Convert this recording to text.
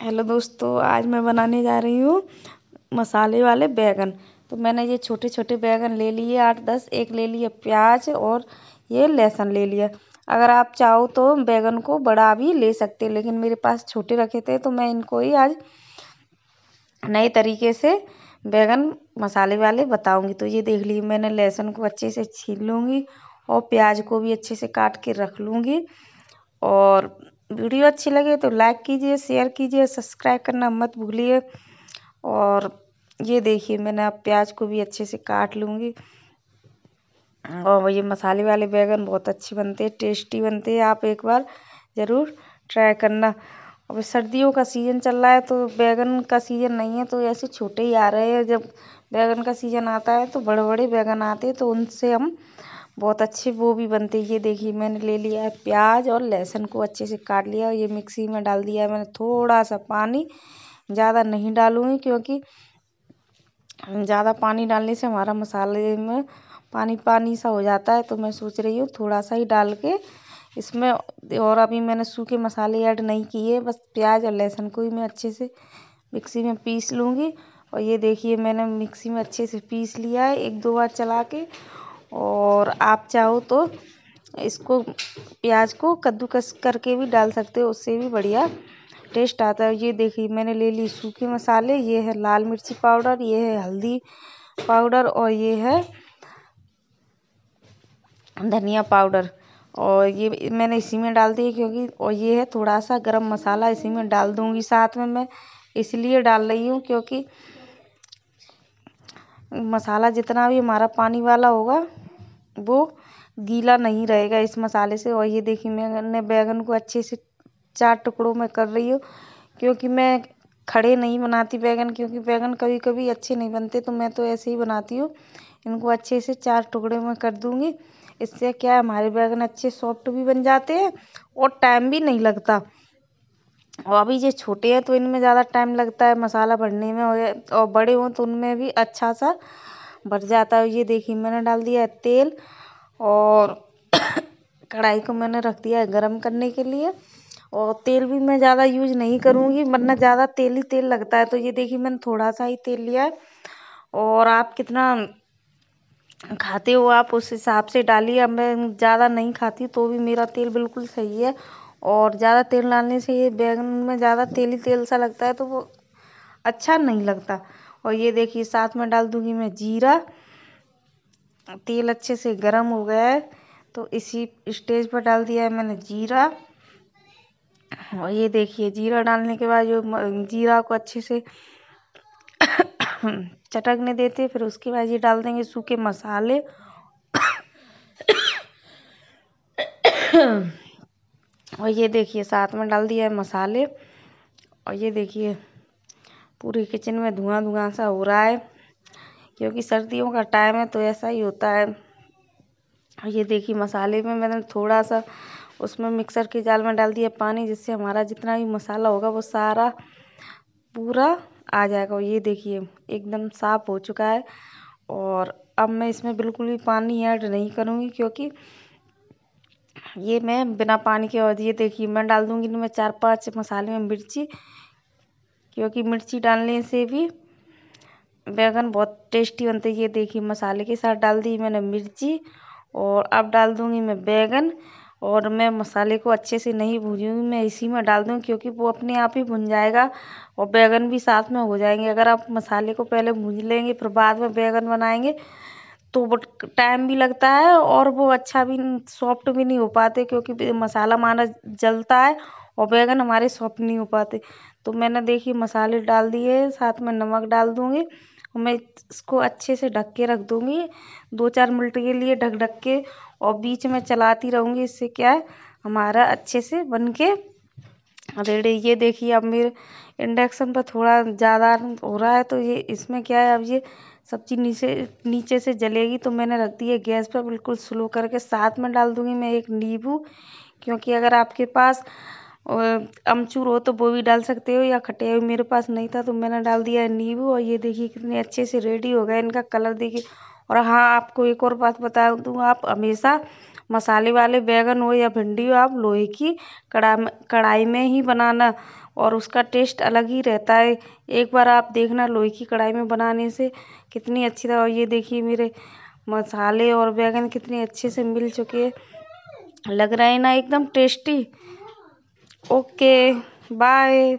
hello दोस्तों आज मैं बनाने जा रही हूँ मसाले वाले बैगन तो मैंने ये छोटे छोटे बैगन ले लिए आठ दस एक ले लिया प्याज और ये लहसुन ले लिया अगर आप चाहो तो बैगन को बड़ा भी ले सकते लेकिन मेरे पास छोटे रखे थे तो मैं इनको ही आज नए तरीके से बैगन मसाले वाले बताऊँगी तो ये देख लीजिए मैंने लहसुन को अच्छे से छीन लूँगी और प्याज को भी अच्छे से काट के रख लूँगी और वीडियो अच्छी लगे तो लाइक कीजिए शेयर कीजिए सब्सक्राइब करना मत भूलिए और ये देखिए मैंने अब प्याज को भी अच्छे से काट लूँगी और ये मसाले वाले बैगन बहुत अच्छे बनते हैं टेस्टी बनते हैं आप एक बार ज़रूर ट्राई करना अब सर्दियों का सीज़न चल रहा है तो बैगन का सीज़न नहीं है तो ऐसे छोटे ही आ रहे हैं जब बैगन का सीज़न आता है तो बड़े बड़े बैगन आते हैं तो उनसे हम बहुत अच्छे वो भी बनते हैं ये देखिए मैंने ले लिया है प्याज और लहसुन को अच्छे से काट लिया और ये मिक्सी में डाल दिया मैंने थोड़ा सा पानी ज़्यादा नहीं डालूँगी क्योंकि ज़्यादा पानी डालने से हमारा मसाले में पानी पानी सा हो जाता है तो मैं सोच रही हूँ थोड़ा सा ही डाल के इसमें और अभी मैंने सूखे मसाले ऐड नहीं किए बस प्याज और लहसुन को ही मैं अच्छे से मिक्सी में पीस लूँगी और ये देखिए मैंने मिक्सी में अच्छे से पीस लिया है एक दो बार चला के और आप चाहो तो इसको प्याज को कद्दूकस करके भी डाल सकते हो उससे भी बढ़िया टेस्ट आता है ये देखिए मैंने ले ली सूखे मसाले ये है लाल मिर्ची पाउडर ये है हल्दी पाउडर और ये है धनिया पाउडर और ये मैंने इसी में डाल दी क्योंकि और ये है थोड़ा सा गरम मसाला इसी में डाल दूंगी साथ में मैं इसलिए डाल रही हूँ क्योंकि मसाला जितना भी हमारा पानी वाला होगा वो गीला नहीं रहेगा इस मसाले से और ये देखिए मैंने बैंगन को अच्छे से चार टुकड़ों में कर रही हूँ क्योंकि मैं खड़े नहीं बनाती बैंगन क्योंकि बैंगन कभी कभी अच्छे नहीं बनते तो मैं तो ऐसे ही बनाती हूँ इनको अच्छे से चार टुकड़े में कर दूँगी इससे क्या हमारे बैंगन अच्छे सॉफ्ट भी बन जाते हैं और टाइम भी नहीं लगता और अभी ये छोटे हैं तो इनमें ज़्यादा टाइम लगता है मसाला भरने में और बड़े हों तो उनमें भी अच्छा सा भर जाता है ये देखिए मैंने डाल दिया है तेल और कढ़ाई को मैंने रख दिया है गर्म करने के लिए और तेल भी मैं ज़्यादा यूज नहीं करूँगी वरना ज़्यादा तेल ही तेल लगता है तो ये देखिए मैंने थोड़ा सा ही तेल लिया है और आप कितना खाते हो आप उस हिसाब से डालिए अब मैं ज़्यादा नहीं खाती तो भी मेरा तेल बिल्कुल सही है और ज़्यादा तेल डालने से ये बैगन में ज़्यादा तेल ही तेल सा लगता है तो वो अच्छा नहीं लगता और ये देखिए साथ में डाल दूंगी मैं जीरा तेल अच्छे से गर्म हो गया है तो इसी स्टेज पर डाल दिया है मैंने जीरा और ये देखिए जीरा डालने के बाद जो जीरा को अच्छे से चटकने देते फिर उसके बाद ये डाल देंगे सूखे मसाले और ये देखिए साथ में डाल दिया है मसाले और ये देखिए पूरी किचन में धुआं धुआं सा हो रहा है क्योंकि सर्दियों का टाइम है तो ऐसा ही होता है ये देखिए मसाले में मैंने थोड़ा सा उसमें मिक्सर के जाल में डाल दिया पानी जिससे हमारा जितना भी मसाला होगा वो सारा पूरा आ जाएगा और ये देखिए एकदम साफ़ हो चुका है और अब मैं इसमें बिल्कुल भी पानी ऐड नहीं करूँगी क्योंकि ये मैं बिना पानी के और ये देखिए मैं डाल दूँगी इनमें चार पांच मसाले में मिर्ची क्योंकि मिर्ची डालने से भी बैंगन बहुत टेस्टी बनते ये देखिए मसाले के साथ डाल दी मैंने मिर्ची और अब डाल दूँगी मैं बैंगन और मैं मसाले को अच्छे से नहीं भूनूँगी मैं इसी में डाल दूँगी क्योंकि वो अपने आप ही भुन जाएगा और बैंगन भी साथ में हो जाएंगे अगर आप मसाले को पहले भून लेंगे फिर बाद में बैगन बनाएंगे तो वो टाइम भी लगता है और वो अच्छा भी सॉफ्ट भी नहीं हो पाते क्योंकि मसाला माना जलता है और बैंगन हमारे सॉफ्ट नहीं हो पाते तो मैंने देखिए मसाले डाल दिए साथ में नमक डाल दूँगी मैं इसको अच्छे से ढक के रख दूँगी दो चार मिनट के लिए ढक ढक के और बीच में चलाती रहूँगी इससे क्या है हमारा अच्छे से बन के रेडी ये देखिए अब मेरे इंडक्शन पर थोड़ा ज़्यादा हो रहा है तो ये इसमें क्या है अब ये सब्जी नीचे नीचे से जलेगी तो मैंने रख दी है गैस पर बिल्कुल स्लो करके साथ में डाल दूँगी मैं एक नींबू क्योंकि अगर आपके पास और अमचूर हो तो वो भी डाल सकते हो या खटे हुए मेरे पास नहीं था तो मैंने डाल दिया नींबू और ये देखिए कितने अच्छे से रेडी हो गए इनका कलर देखिए और हाँ आपको एक और बात बता दूँ आप हमेशा मसाले वाले बैगन हो या भिंडी हो आप लोहे की कड़ा कढ़ाई में ही बनाना और उसका टेस्ट अलग ही रहता है एक बार आप देखना लोहे की कढ़ाई में बनाने से कितनी अच्छी था और ये देखिए मेरे मसाले और बैगन कितने अच्छे से मिल चुके हैं लग रहे हैं ना एकदम टेस्टी ओके बाय